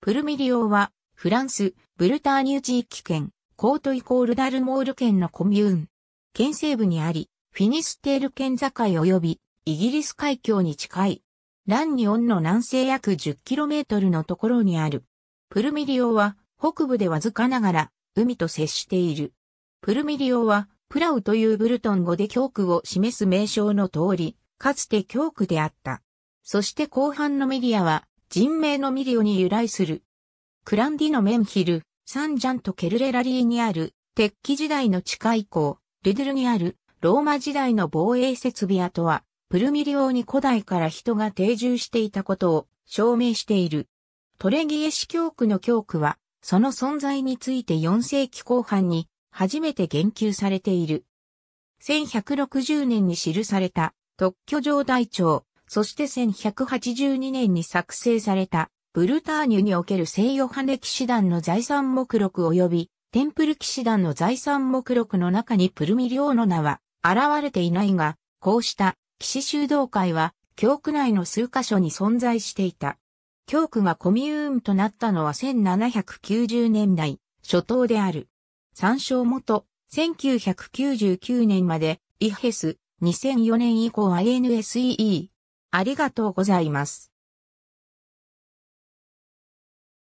プルミリオは、フランス、ブルターニュ地域圏、コートイコールダルモール県のコミューン。県西部にあり、フィニステール県境及び、イギリス海峡に近い。ランニオンの南西約 10km のところにある。プルミリオは、北部でわずかながら、海と接している。プルミリオは、プラウというブルトン語で教区を示す名称の通り、かつて教区であった。そして後半のメディアは、人名のミリオに由来する。クランディのメンヒル、サンジャンとケルレラリーにある鉄器時代の地下以降、ルデルにあるローマ時代の防衛設備跡は、プルミリオに古代から人が定住していたことを証明している。トレギエ市教区の教区は、その存在について4世紀後半に初めて言及されている。1160年に記された特許状台帳、そして1182年に作成された、ブルターニュにおける聖ヨハネ騎士団の財産目録及び、テンプル騎士団の財産目録の中にプルミリオーの名は現れていないが、こうした騎士修道会は、教区内の数箇所に存在していた。教区がコミューンとなったのは1790年代初頭である。参照元、1999年まで、イヘス、2004年以降 INSEE、ありがとうございます。